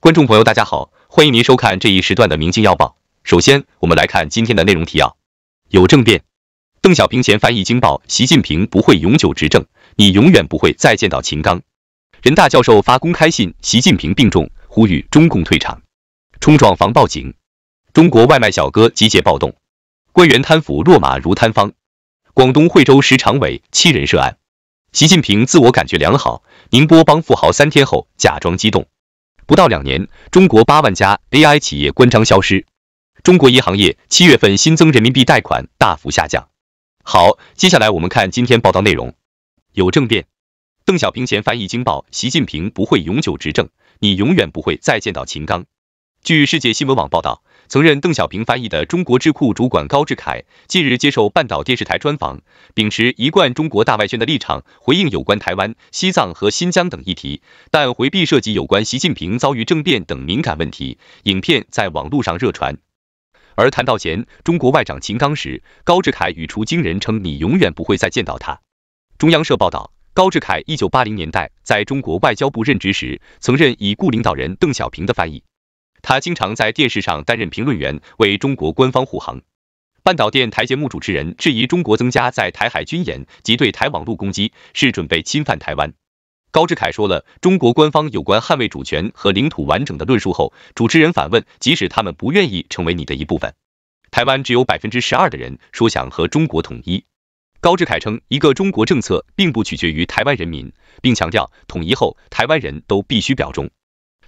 观众朋友，大家好，欢迎您收看这一时段的《明镜要报》。首先，我们来看今天的内容提要：有政变，邓小平前翻译经报》，习近平不会永久执政，你永远不会再见到秦刚；人大教授发公开信，习近平病重，呼吁中共退场；冲撞防暴警，中国外卖小哥集结暴动；官员贪腐落马如摊方，广东惠州十常委七人涉案；习近平自我感觉良好，宁波帮富豪三天后假装激动。不到两年，中国八万家 AI 企业关张消失。中国银行业七月份新增人民币贷款大幅下降。好，接下来我们看今天报道内容。有政变，邓小平前翻译经报》，习近平不会永久执政，你永远不会再见到秦刚。据世界新闻网报道。曾任邓小平翻译的中国智库主管高志凯近日接受半岛电视台专访，秉持一贯中国大外宣的立场回应有关台湾、西藏和新疆等议题，但回避涉及有关习近平遭遇政变等敏感问题。影片在网络上热传。而谈到前中国外长秦刚时，高志凯语出惊人称：“你永远不会再见到他。”中央社报道，高志凯一九八零年代在中国外交部任职时，曾任已故领导人邓小平的翻译。他经常在电视上担任评论员，为中国官方护航。半岛电台节目主持人质疑中国增加在台海军演及对台网路攻击是准备侵犯台湾。高志凯说了中国官方有关捍卫主权和领土完整的论述后，主持人反问，即使他们不愿意成为你的一部分，台湾只有百分之十二的人说想和中国统一。高志凯称一个中国政策并不取决于台湾人民，并强调统一后台湾人都必须表忠。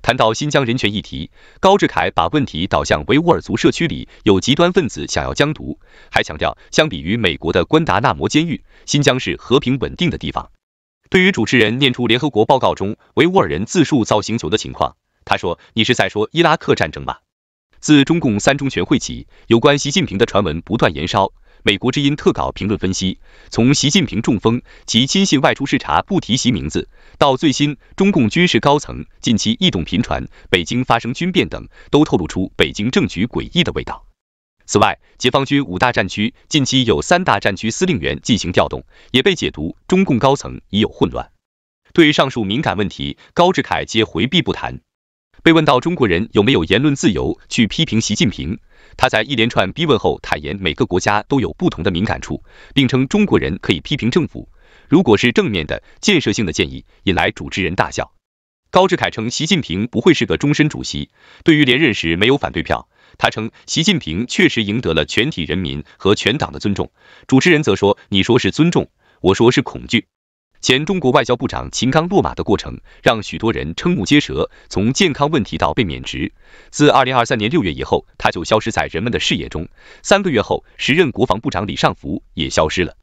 谈到新疆人权议题，高志凯把问题导向维吾尔族社区里有极端分子想要疆独，还强调相比于美国的关达纳摩监狱，新疆是和平稳定的地方。对于主持人念出联合国报告中维吾尔人自述造星球的情况，他说：“你是在说伊拉克战争吗？”自中共三中全会起，有关习近平的传闻不断延烧。《美国之音》特稿评论分析：从习近平中风，其亲信外出视察不提及名字，到最新中共军事高层近期异动频传，北京发生军变等，都透露出北京政局诡异的味道。此外，解放军五大战区近期有三大战区司令员进行调动，也被解读中共高层已有混乱。对上述敏感问题，高志凯皆回避不谈。被问到中国人有没有言论自由去批评习近平，他在一连串逼问后坦言，每个国家都有不同的敏感处，并称中国人可以批评政府，如果是正面的建设性的建议，引来主持人大笑。高志凯称习近平不会是个终身主席，对于连任时没有反对票，他称习近平确实赢得了全体人民和全党的尊重。主持人则说，你说是尊重，我说是恐惧。前中国外交部长秦刚落马的过程让许多人瞠目结舌，从健康问题到被免职，自二零二三年六月以后，他就消失在人们的视野中。三个月后，时任国防部长李尚福也消失了。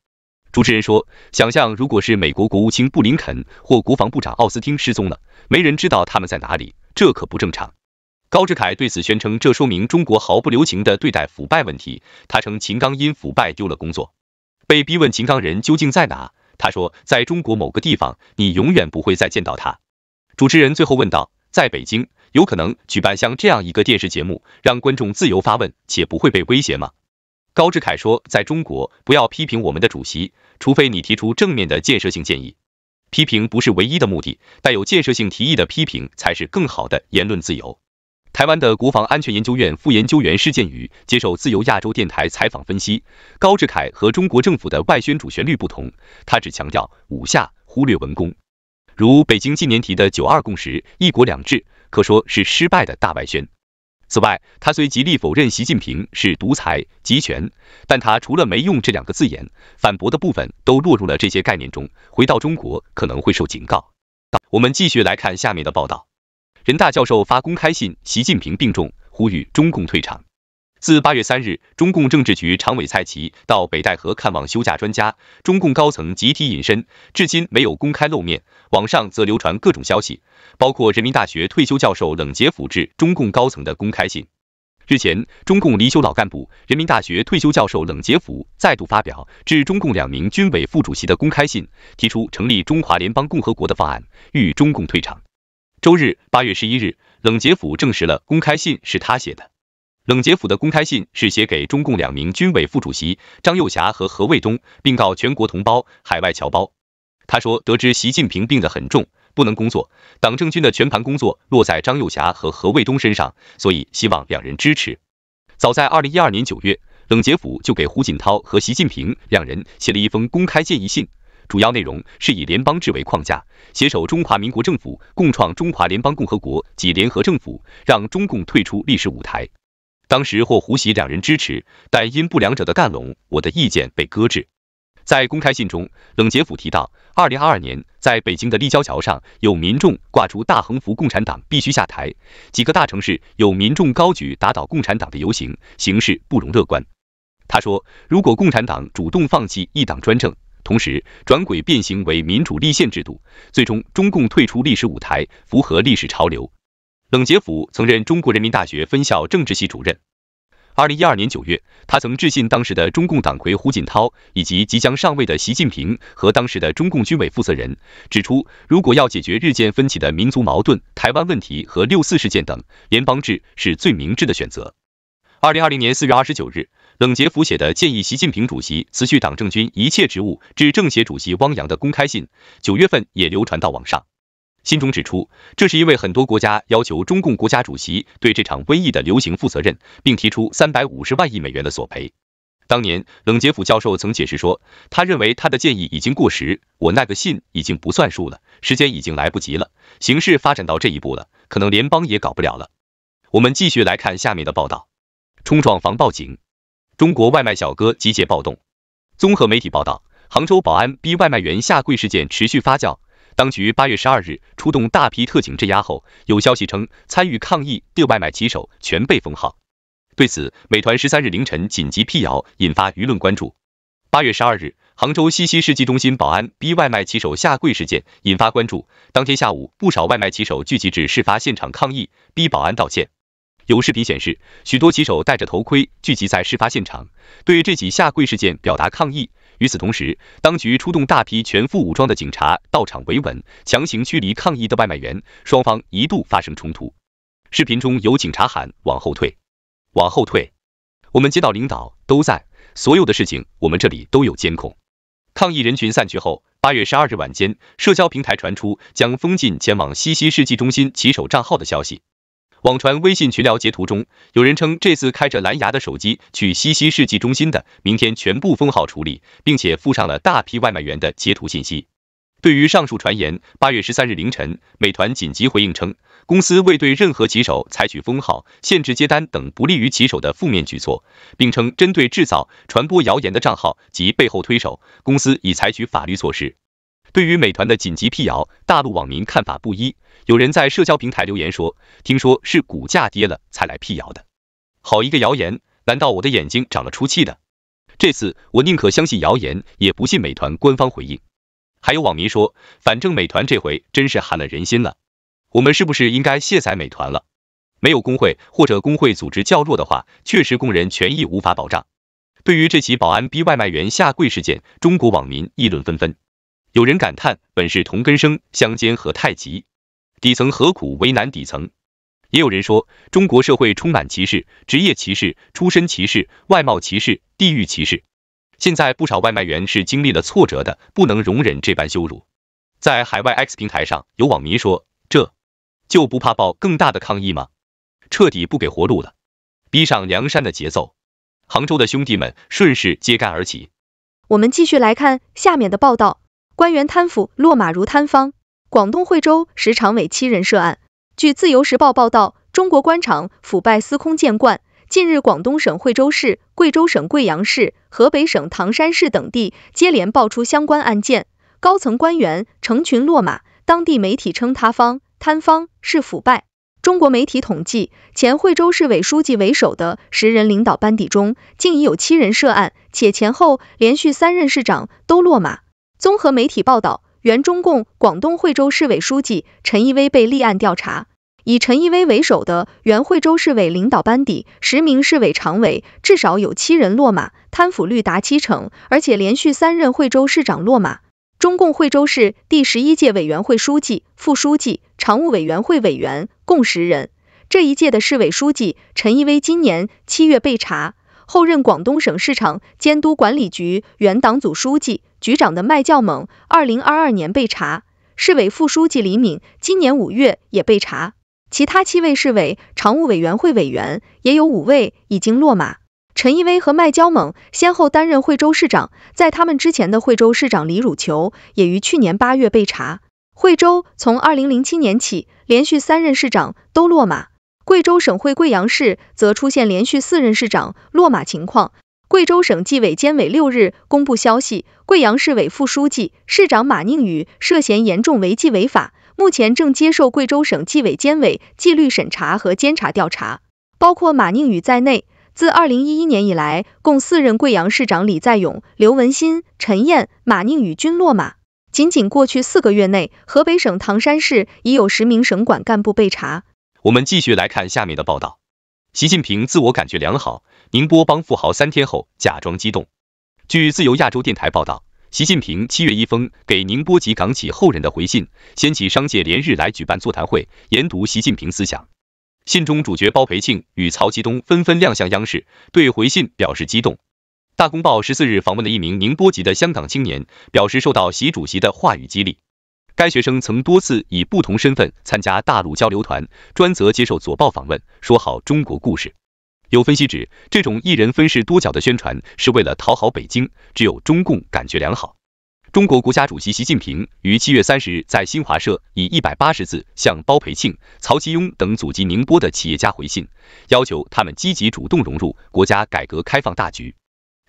主持人说，想象如果是美国国务卿布林肯或国防部长奥斯汀失踪了，没人知道他们在哪里，这可不正常。高志凯对此宣称，这说明中国毫不留情的对待腐败问题。他称秦刚因腐败丢了工作，被逼问秦刚人究竟在哪。他说，在中国某个地方，你永远不会再见到他。主持人最后问道，在北京有可能举办像这样一个电视节目，让观众自由发问且不会被威胁吗？高志凯说，在中国不要批评我们的主席，除非你提出正面的建设性建议。批评不是唯一的目的，带有建设性提议的批评才是更好的言论自由。台湾的国防安全研究院副研究员施建宇接受自由亚洲电台采访分析，高志凯和中国政府的外宣主旋律不同，他只强调武下，忽略文攻。如北京近年提的“九二共识”“一国两制”，可说是失败的大外宣。此外，他虽极力否认习近平是独裁集权，但他除了没用这两个字眼，反驳的部分都落入了这些概念中。回到中国可能会受警告。我们继续来看下面的报道。人大教授发公开信，习近平病重，呼吁中共退场。自八月三日，中共政治局常委蔡奇到北戴河看望休假专家，中共高层集体隐身，至今没有公开露面。网上则流传各种消息，包括人民大学退休教授冷杰甫致中共高层的公开信。日前，中共离休老干部、人民大学退休教授冷杰甫再度发表致中共两名军委副主席的公开信，提出成立中华联邦共和国的方案，欲中共退场。周日，八月十一日，冷杰甫证实了公开信是他写的。冷杰甫的公开信是写给中共两名军委副主席张幼霞和何卫东，并告全国同胞、海外侨胞。他说，得知习近平病得很重，不能工作，党政军的全盘工作落在张幼霞和何卫东身上，所以希望两人支持。早在二零一二年九月，冷杰甫就给胡锦涛和习近平两人写了一封公开建议信。主要内容是以联邦制为框架，携手中华民国政府共创中华联邦共和国及联合政府，让中共退出历史舞台。当时获胡锡两人支持，但因不良者的干拢，我的意见被搁置。在公开信中，冷杰甫提到，二零二二年在北京的立交桥上有民众挂出大横幅“共产党必须下台”，几个大城市有民众高举“打倒共产党”的游行，形势不容乐观。他说，如果共产党主动放弃一党专政，同时，转轨变形为民主立宪制度，最终中共退出历史舞台，符合历史潮流。冷杰甫曾任中国人民大学分校政治系主任。二零一二年九月，他曾致信当时的中共党魁胡锦涛以及即将上位的习近平和当时的中共军委负责人，指出如果要解决日渐分歧的民族矛盾、台湾问题和六四事件等，联邦制是最明智的选择。二零二零年四月二十九日。冷杰甫写的建议习近平主席辞去党政军一切职务，致政协主席汪洋的公开信，九月份也流传到网上。信中指出，这是因为很多国家要求中共国家主席对这场瘟疫的流行负责任，并提出三百五十万亿美元的索赔。当年冷杰甫教授曾解释说，他认为他的建议已经过时，我那个信已经不算数了，时间已经来不及了，形势发展到这一步了，可能联邦也搞不了了。我们继续来看下面的报道：冲撞防暴警。中国外卖小哥集结暴动。综合媒体报道，杭州保安逼外卖员下跪事件持续发酵。当局八月十二日出动大批特警镇压后，有消息称参与抗议的外卖骑手全被封号。对此，美团十三日凌晨紧急辟谣，引发舆论关注。八月十二日，杭州西溪世纪中心保安逼外卖骑手下跪事件引发关注。当天下午，不少外卖骑手聚集至事发现场抗议，逼保安道歉。有视频显示，许多骑手戴着头盔聚集在事发现场，对这起下跪事件表达抗议。与此同时，当局出动大批全副武装的警察到场维稳，强行驱离抗议的外卖员，双方一度发生冲突。视频中有警察喊：“往后退，往后退，我们街道领导都在，所有的事情我们这里都有监控。”抗议人群散去后，八月十二日晚间，社交平台传出将封禁前往西溪世纪中心骑手账号的消息。网传微信群聊截图中，有人称这次开着蓝牙的手机去西溪世纪中心的，明天全部封号处理，并且附上了大批外卖员的截图信息。对于上述传言，八月十三日凌晨，美团紧急回应称，公司未对任何骑手采取封号、限制接单等不利于骑手的负面举措，并称针对制造、传播谣言的账号及背后推手，公司已采取法律措施。对于美团的紧急辟谣，大陆网民看法不一。有人在社交平台留言说，听说是股价跌了才来辟谣的，好一个谣言，难道我的眼睛长了出气的？这次我宁可相信谣言，也不信美团官方回应。还有网民说，反正美团这回真是寒了人心了，我们是不是应该卸载美团了？没有工会或者工会组织较弱的话，确实工人权益无法保障。对于这起保安逼外卖员下跪事件，中国网民议论纷纷。有人感叹，本是同根生，相煎何太急，底层何苦为难底层？也有人说，中国社会充满歧视，职业歧视、出身歧视、外貌歧视、地域歧视。现在不少外卖员是经历了挫折的，不能容忍这般羞辱。在海外 X 平台上，有网民说，这就不怕爆更大的抗议吗？彻底不给活路了，逼上梁山的节奏。杭州的兄弟们顺势揭竿而起。我们继续来看下面的报道。官员贪腐落马如贪方。广东惠州时常委七人涉案。据《自由时报》报道，中国官场腐败司空见惯。近日，广东省惠州市、贵州省贵阳市、河北省唐山市等地接连爆出相关案件，高层官员成群落马。当地媒体称塌方、贪方是腐败。中国媒体统计，前惠州市委书记为首的十人领导班子中，竟已有七人涉案，且前后连续三任市长都落马。综合媒体报道，原中共广东惠州市委书记陈一威被立案调查。以陈一威为首的原惠州市委领导班底，十名市委常委至少有七人落马，贪腐率达七成，而且连续三任惠州市长落马。中共惠州市第十一届委员会书记、副书记、常务委员会委员共十人，这一届的市委书记陈一威今年七月被查，后任广东省市场监督管理局原党组书记。局长的麦教猛，二零二二年被查，市委副书记李敏今年五月也被查，其他七位市委常务委员会委员也有五位已经落马。陈一威和麦教猛先后担任惠州市长，在他们之前的惠州市长李汝球也于去年八月被查。惠州从二零零七年起，连续三任市长都落马。贵州省会贵阳市则出现连续四任市长落马情况。贵州省纪委监委六日公布消息，贵阳市委副书记、市长马宁宇涉嫌严重违纪违法，目前正接受贵州省纪委监委纪律审查和监察调查。包括马宁宇在内，自二零一一年以来，共四任贵阳市长李在勇、刘文新、陈燕、马宁宇均落马。仅仅过去四个月内，河北省唐山市已有十名省管干部被查。我们继续来看下面的报道。习近平自我感觉良好，宁波帮富豪三天后假装激动。据自由亚洲电台报道，习近平七月一封给宁波籍港企后人的回信，掀起商界连日来举办座谈会研读习近平思想。信中主角包培庆与曹其东纷纷亮相央视，对回信表示激动。大公报十四日访问的一名宁波籍的香港青年表示，受到习主席的话语激励。该学生曾多次以不同身份参加大陆交流团，专责接受左报访问，说好中国故事。有分析指，这种一人分饰多角的宣传是为了讨好北京，只有中共感觉良好。中国国家主席习近平于七月三十日在新华社以一百八十字向包培庆、曹其庸等祖籍宁波的企业家回信，要求他们积极主动融入国家改革开放大局。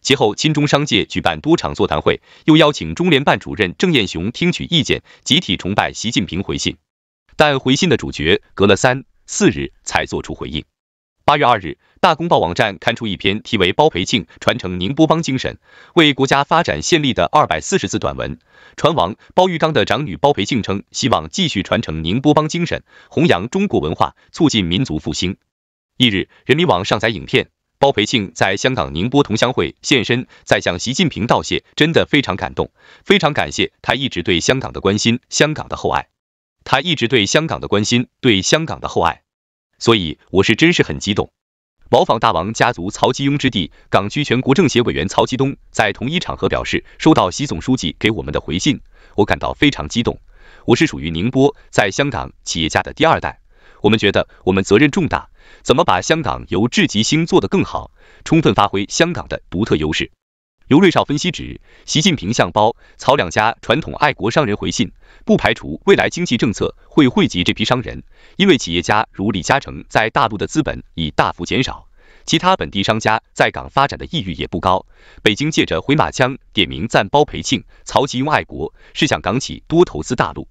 其后，金中商界举办多场座谈会，又邀请中联办主任郑雁雄听取意见，集体崇拜习近平回信。但回信的主角隔了三四日才做出回应。八月二日，《大公报》网站刊出一篇题为《包培庆传承宁波帮精神，为国家发展献力》的二百四十字短文。船王包玉刚的长女包培庆称，希望继续传承宁波帮精神，弘扬中国文化，促进民族复兴。翌日，人民网上载影片。包培庆在香港宁波同乡会现身，在向习近平道谢，真的非常感动，非常感谢他一直对香港的关心，香港的厚爱。他一直对香港的关心，对香港的厚爱，所以我是真是很激动。毛纺大王家族曹积庸之弟，港区全国政协委员曹积东在同一场合表示，收到习总书记给我们的回信，我感到非常激动。我是属于宁波在香港企业家的第二代。我们觉得我们责任重大，怎么把香港由至极星做得更好，充分发挥香港的独特优势。刘瑞少分析指，习近平向包、曹两家传统爱国商人回信，不排除未来经济政策会惠及这批商人，因为企业家如李嘉诚在大陆的资本已大幅减少，其他本地商家在港发展的意欲也不高。北京借着回马枪点名赞包培庆、曹吉庸爱国，是想港企多投资大陆。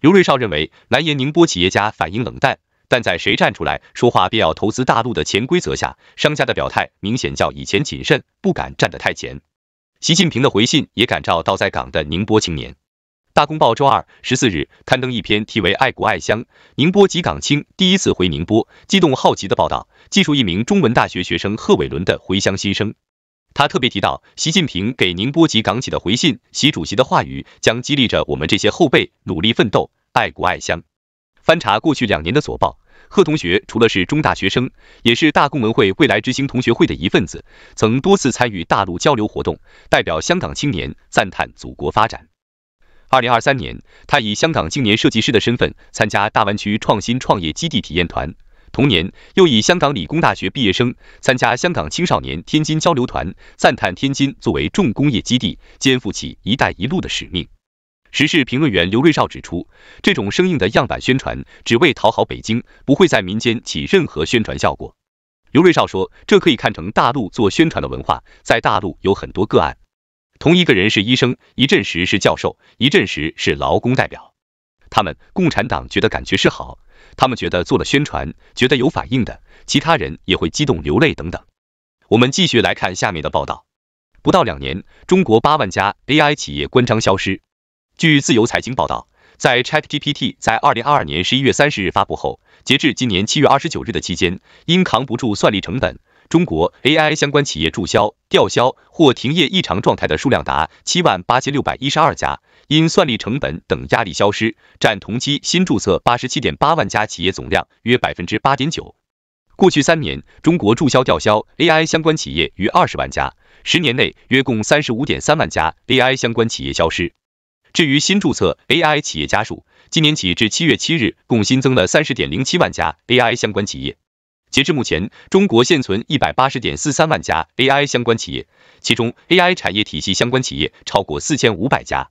刘瑞少认为，南沿宁波企业家反应冷淡，但在谁站出来说话便要投资大陆的潜规则下，商家的表态明显较以前谨慎，不敢站得太前。习近平的回信也感召到在港的宁波青年。大公报周二十四日刊登一篇题为《爱国爱乡，宁波籍港青第一次回宁波，激动好奇》的报道，记述一名中文大学学生贺伟伦的回乡心声。他特别提到，习近平给宁波籍港企的回信，习主席的话语将激励着我们这些后辈努力奋斗、爱国爱乡。翻查过去两年的所报，贺同学除了是中大学生，也是大公文会未来之星同学会的一份子，曾多次参与大陆交流活动，代表香港青年赞叹祖国发展。二零二三年，他以香港青年设计师的身份参加大湾区创新创业基地体验团。同年，又以香港理工大学毕业生参加香港青少年天津交流团，赞叹天津作为重工业基地，肩负起“一带一路”的使命。时事评论员刘瑞绍指出，这种生硬的样板宣传，只为讨好北京，不会在民间起任何宣传效果。刘瑞绍说，这可以看成大陆做宣传的文化，在大陆有很多个案。同一个人是医生，一阵时是教授，一阵时是劳工代表，他们共产党觉得感觉是好。他们觉得做了宣传，觉得有反应的，其他人也会激动流泪等等。我们继续来看下面的报道。不到两年，中国八万家 AI 企业关张消失。据自由财经报道，在 ChatGPT 在二零二二年十一月三十日发布后，截至今年七月二十九日的期间，因扛不住算力成本，中国 AI 相关企业注销、吊销或停业异常状态的数量达七万八千六百一十二家。因算力成本等压力消失，占同期新注册八十七点八万家企业总量约百分之八点九。过去三年，中国注销吊销 AI 相关企业逾二十万家，十年内约共三十五点三万家 AI 相关企业消失。至于新注册 AI 企业家数，今年起至七月七日共新增了三十点零七万家 AI 相关企业。截至目前，中国现存一百八十点四三万家 AI 相关企业，其中 AI 产业体系相关企业超过四千五百家。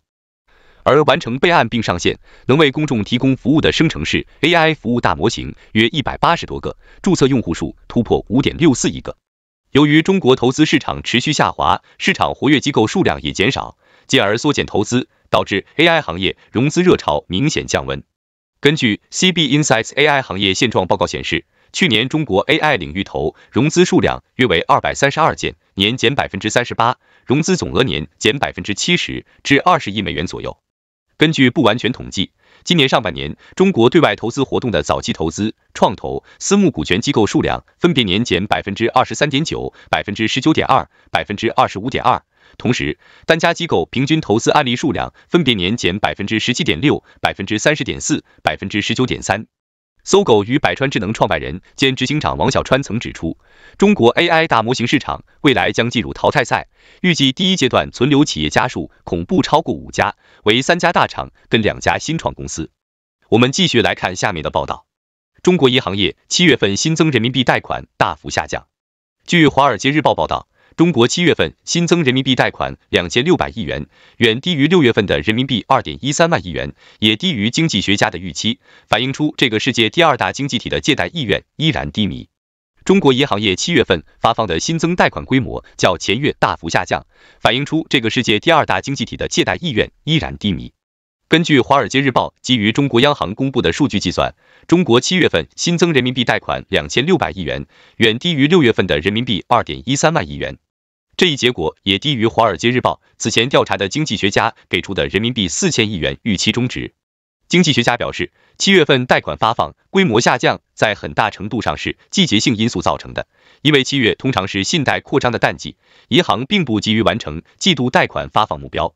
而完成备案并上线，能为公众提供服务的生成式 AI 服务大模型约一百八十多个，注册用户数突破五点六四亿个。由于中国投资市场持续下滑，市场活跃机构数量也减少，进而缩减投资，导致 AI 行业融资热潮明显降温。根据 CB Insights AI 行业现状报告显示，去年中国 AI 领域投融资数量约为二百三十二件，年减百分之三十八，融资总额年减百分之七十至二十亿美元左右。根据不完全统计，今年上半年，中国对外投资活动的早期投资、创投、私募股权机构数量分别年减百分之二十三点九、百分之十九点二、百分之二十五点二。同时，单家机构平均投资案例数量分别年减百分之十七点六、百分之三十点四、百分之十九点三。搜狗与百川智能创办人兼执行长王小川曾指出，中国 AI 大模型市场未来将进入淘汰赛，预计第一阶段存留企业家数恐不超过五家，为三家大厂跟两家新创公司。我们继续来看下面的报道：中国银行业七月份新增人民币贷款大幅下降。据《华尔街日报》报道。中国七月份新增人民币贷款两千六百亿元，远低于六月份的人民币二点一三万亿元，也低于经济学家的预期，反映出这个世界第二大经济体的借贷意愿依然低迷。中国银行业七月份发放的新增贷款规模较前月大幅下降，反映出这个世界第二大经济体的借贷意愿依然低迷。根据《华尔街日报》基于中国央行公布的数据计算，中国七月份新增人民币贷款两千六百亿元，远低于六月份的人民币二点一三万亿元。这一结果也低于《华尔街日报》此前调查的经济学家给出的人民币四千亿元预期中值。经济学家表示，七月份贷款发放规模下降在很大程度上是季节性因素造成的，因为七月通常是信贷扩张的淡季，银行并不急于完成季度贷款发放目标。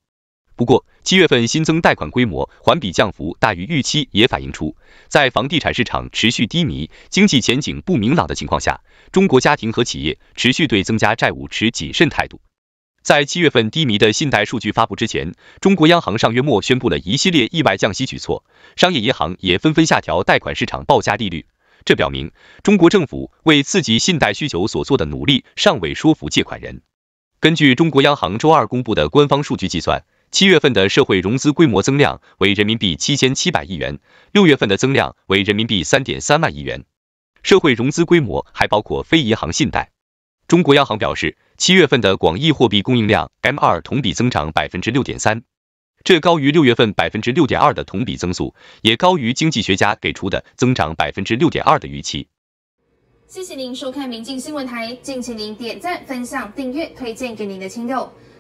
不过，七月份新增贷款规模环比降幅大于预期，也反映出在房地产市场持续低迷、经济前景不明朗的情况下，中国家庭和企业持续对增加债务持谨慎态度。在七月份低迷的信贷数据发布之前，中国央行上月末宣布了一系列意外降息举措，商业银行也纷纷下调贷款市场报价利率。这表明，中国政府为刺激信贷需求所做的努力尚未说服借款人。根据中国央行周二公布的官方数据计算。七月份的社会融资规模增量为人民币七千七百亿元，六月份的增量为人民币三点三万亿元。社会融资规模还包括非银行信贷。中国央行表示，七月份的广义货币供应量 M2 同比增长百分之六点三，这高于六月份百分之六点二的同比增速，也高于经济学家给出的增长百分之六点二的预期。谢谢您收看民进新闻台，敬请您点赞、分享、订阅、推荐给您的亲友。